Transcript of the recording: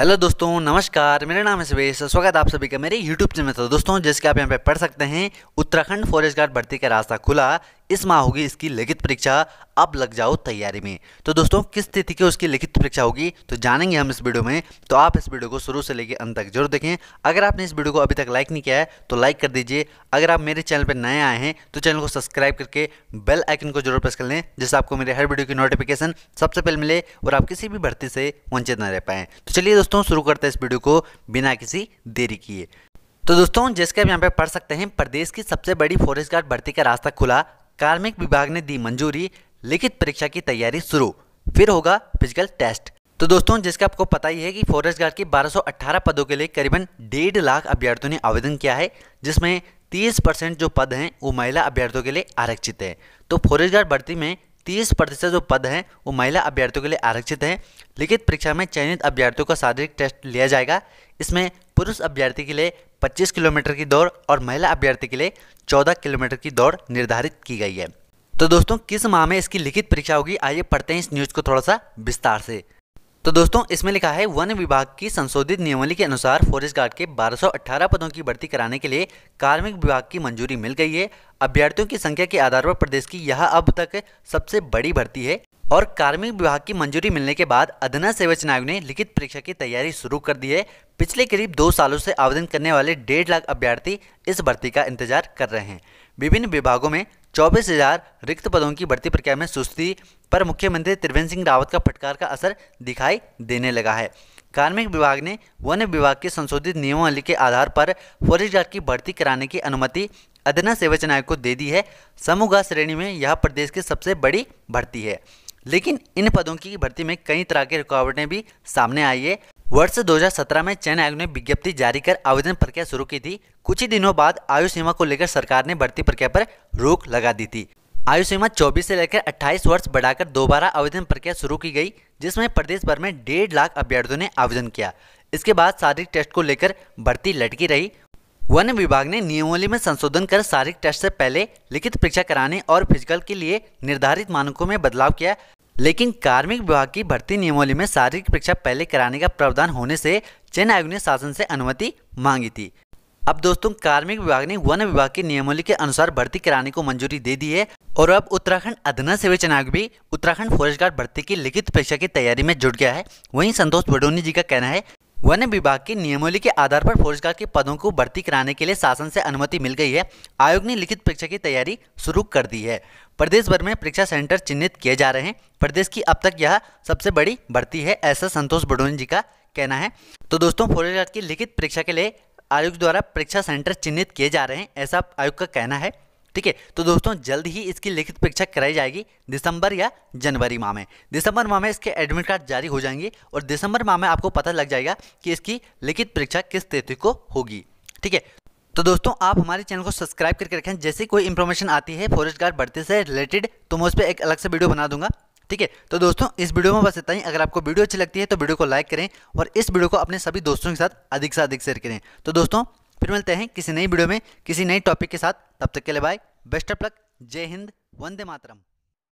hello दोस्तों नमस्कार मेरा नाम है सुबेश स्वागत आप सभी का मेरे यूट्यूब चैनल पर तो दोस्तों जैसे कि आप यहाँ पे पढ़ सकते हैं उत्तराखंड फॉरेस्ट गार्ड भर्ती का रास्ता खुला इस माह होगी इसकी लिखित परीक्षा अब लग जाओ तैयारी में तो दोस्तों किस तिथि की उसकी लिखित परीक्षा होगी तो जानेंगे हम इस वीडियो में तो आप इस वीडियो को शुरू से लेकर अंत तक जरूर देखें अगर आपने इस वीडियो को अभी तक लाइक नहीं किया है तो लाइक कर दीजिए अगर आप मेरे चैनल पर नए आए हैं तो चैनल को सब्सक्राइब करके बेल आइकन को जरूर प्रेस कर लें जिससे आपको मेरे हर वीडियो की नोटिफिकेशन सबसे पहले मिले और आप किसी भी भर्ती से वंचित न रह पाए तो चलिए दोस्तों शुरू करते हैं इस वीडियो को बिना किसी देरी किए तो दोस्तों जैसे आप यहाँ पे पढ़ सकते हैं प्रदेश की सबसे बड़ी फॉरेस्ट गार्ड भर्ती का रास्ता खुला कार्मिक विभाग ने दी मंजूरी लिखित परीक्षा की तैयारी शुरू फिर होगा फिजिकल टेस्ट तो दोस्तों जिसका आपको पता ही है कि फॉरेस्ट गार्ड के 1218 पदों के लिए करीबन डेढ़ लाख अभ्यर्थियों ने आवेदन किया है जिसमें 30 परसेंट जो पद हैं वो महिला अभ्यर्थियों के लिए आरक्षित है तो फॉरेस्ट गार्ड भर्ती में 30 प्रतिशत जो पद हैं वो महिला अभ्यर्थियों के लिए आरक्षित हैं लिखित परीक्षा में चयनित अभ्यर्थियों का शारीरिक टेस्ट लिया जाएगा इसमें पुरुष अभ्यर्थी के लिए 25 किलोमीटर की दौड़ और महिला अभ्यर्थी के लिए 14 किलोमीटर की दौड़ निर्धारित की गई है तो दोस्तों किस माह में इसकी लिखित परीक्षा होगी आइए पढ़ते हैं इस न्यूज को थोड़ा सा विस्तार से तो दोस्तों इसमें लिखा है वन विभाग की संशोधित नियमावली के अनुसार फॉरेस्ट गार्ड के 1218 पदों की भर्ती कराने के लिए कार्मिक विभाग की मंजूरी मिल गई है अभ्यर्थियों की संख्या के आधार पर प्रदेश की यह अब तक सबसे बड़ी भर्ती है और कार्मिक विभाग की मंजूरी मिलने के बाद अधना सेवच आयोग ने लिखित परीक्षा की तैयारी शुरू कर दी है पिछले करीब दो सालों से आवेदन करने वाले डेढ़ लाख अभ्यर्थी इस भर्ती का इंतजार कर रहे हैं विभिन्न विभागों में चौबीस हजार रिक्त पदों की भर्ती प्रक्रिया में सुस्ती पर मुख्यमंत्री त्रिवेंद्र सिंह रावत का फटकार का असर दिखाई देने लगा है कार्मिक विभाग ने वन विभाग के संशोधित नियमावली के आधार पर फॉरेस्ट गार्ड की भर्ती कराने की अनुमति अधना सेवचन आयोग को दे दी है समूह श्रेणी में यह प्रदेश की सबसे बड़ी भर्ती है लेकिन इन पदों की भर्ती में कई तरह की रुकावटें भी सामने आई है वर्ष 2017 में चयन आयोग ने विज्ञप्ति जारी कर आवेदन प्रक्रिया शुरू की थी कुछ ही दिनों बाद आयु सीमा को लेकर सरकार ने भर्ती प्रक्रिया पर रोक लगा दी थी आयु सीमा 24 से लेकर 28 वर्ष बढ़ाकर दोबारा आवेदन प्रक्रिया शुरू की गई जिसमें प्रदेश भर में डेढ़ लाख अभ्यर्थियों ने आवेदन किया इसके बाद शारीरिक टेस्ट को लेकर भर्ती लटकी रही वन विभाग ने नियमावली में संशोधन कर शारीरिक टेस्ट से पहले लिखित परीक्षा कराने और फिजिकल के लिए निर्धारित मानकों में बदलाव किया लेकिन कार्मिक विभाग की भर्ती नियमावली में शारीरिक परीक्षा पहले कराने का प्रावधान होने से चयन आयोग ने शासन से अनुमति मांगी थी अब दोस्तों कार्मिक विभाग ने वन विभाग की नियमावली के अनुसार भर्ती कराने को मंजूरी दे दी है और अब उत्तराखंड अधना सेवा चयन आयोग भी उत्तराखंड फॉरेस्ट गार्ड भर्ती की लिखित परीक्षा की तैयारी में जुट गया है वहीं संतोष बडोनी जी का कहना है वन विभाग की नियमावली के आधार पर फॉरेस्ट गार्ड के पदों को भर्ती कराने के लिए शासन से अनुमति मिल गई है आयोग ने लिखित परीक्षा की तैयारी शुरू कर दी है प्रदेश भर में परीक्षा सेंटर चिन्हित किए जा रहे हैं प्रदेश की अब तक यह सबसे बड़ी भर्ती है ऐसा संतोष बडोन जी का कहना है तो दोस्तों फॉरेस्ट गार्ड की लिखित परीक्षा के लिए आयोग द्वारा परीक्षा सेंटर चिन्हित किए जा रहे हैं ऐसा आयोग का कहना है ठीक है तो दोस्तों जल्द ही इसकी लिखित परीक्षा कराई जाएगी दिसंबर या जनवरी माह में दिसंबर माह में इसके एडमिट कार्ड जारी हो जाएंगे और दिसंबर माह में आपको पता लग जाएगा कि इसकी लिखित परीक्षा किस तिथि को होगी ठीक है तो दोस्तों आप हमारे चैनल को सब्सक्राइब करके रखें जैसे कोई इंफॉर्मेशन आती है फॉरेस्ट गार्ड बढ़ते से रिलेटेड तो मैं उस पर एक अलग से वीडियो बना दूंगा ठीक है तो दोस्तों इस वीडियो में बस इतना ही अगर आपको वीडियो अच्छी लगती है तो वीडियो को लाइक करें और इस वीडियो को अपने सभी दोस्तों के साथ अधिक से अधिक शेयर करें तो दोस्तों फिर मिलते हैं किसी नई वीडियो में किसी नई टॉपिक के साथ तब तक के लिए बाय बेस्ट ऑफ लक जय हिंद वंदे मातरम